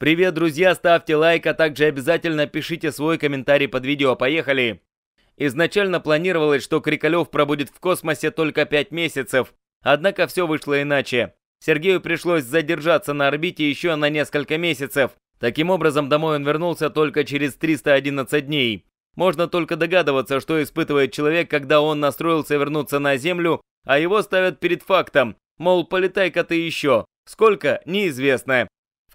Привет, друзья, ставьте лайк, а также обязательно пишите свой комментарий под видео. Поехали! Изначально планировалось, что Крикалев пробудет в космосе только 5 месяцев, однако все вышло иначе. Сергею пришлось задержаться на орбите еще на несколько месяцев. Таким образом, домой он вернулся только через 311 дней. Можно только догадываться, что испытывает человек, когда он настроился вернуться на Землю, а его ставят перед фактом, мол, полетай-ка ты еще. Сколько? Неизвестно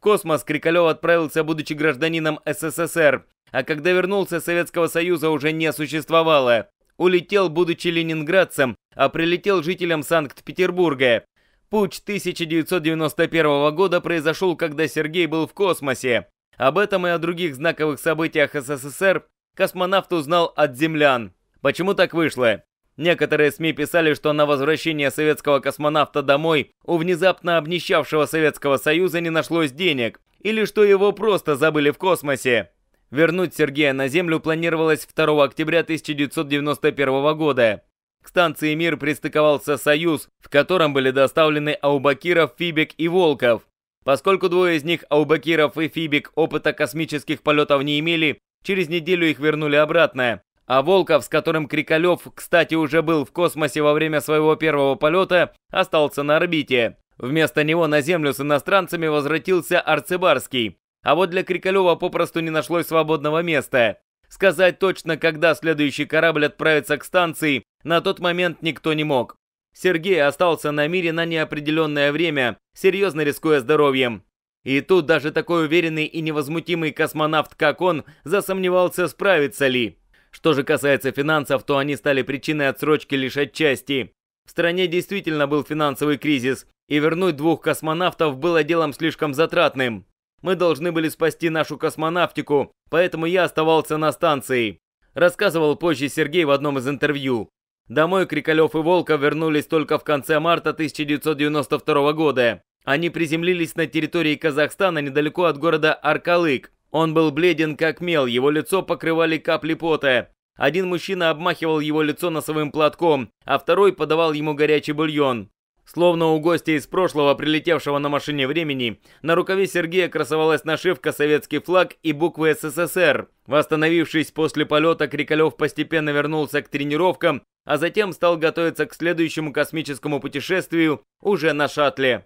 космос, Крикалев отправился, будучи гражданином СССР, а когда вернулся, Советского Союза уже не существовало. Улетел, будучи ленинградцем, а прилетел жителям Санкт-Петербурга. Путь 1991 года произошел, когда Сергей был в космосе. Об этом и о других знаковых событиях СССР космонавт узнал от землян. Почему так вышло? Некоторые СМИ писали, что на возвращение советского космонавта домой у внезапно обнищавшего Советского Союза не нашлось денег, или что его просто забыли в космосе. Вернуть Сергея на Землю планировалось 2 октября 1991 года. К станции «Мир» пристыковался «Союз», в котором были доставлены Аубакиров, Фибик и Волков. Поскольку двое из них, Аубакиров и Фибик, опыта космических полетов не имели, через неделю их вернули обратно. А Волков, с которым Крикалев, кстати, уже был в космосе во время своего первого полета, остался на орбите. Вместо него на Землю с иностранцами возвратился Арцебарский. А вот для Крикалева попросту не нашлось свободного места. Сказать точно, когда следующий корабль отправится к станции, на тот момент никто не мог. Сергей остался на мире на неопределенное время, серьезно рискуя здоровьем. И тут даже такой уверенный и невозмутимый космонавт, как он, засомневался, справится ли. Что же касается финансов, то они стали причиной отсрочки лишь отчасти. В стране действительно был финансовый кризис, и вернуть двух космонавтов было делом слишком затратным. Мы должны были спасти нашу космонавтику, поэтому я оставался на станции. Рассказывал позже Сергей в одном из интервью. Домой Крикалев и Волков вернулись только в конце марта 1992 года. Они приземлились на территории Казахстана недалеко от города Аркалык. Он был бледен как мел, его лицо покрывали капли пота. Один мужчина обмахивал его лицо носовым платком, а второй подавал ему горячий бульон. Словно у гостя из прошлого, прилетевшего на машине времени, на рукаве Сергея красовалась нашивка «Советский флаг» и буквы «СССР». Восстановившись после полета, Крикалев постепенно вернулся к тренировкам, а затем стал готовиться к следующему космическому путешествию уже на шаттле.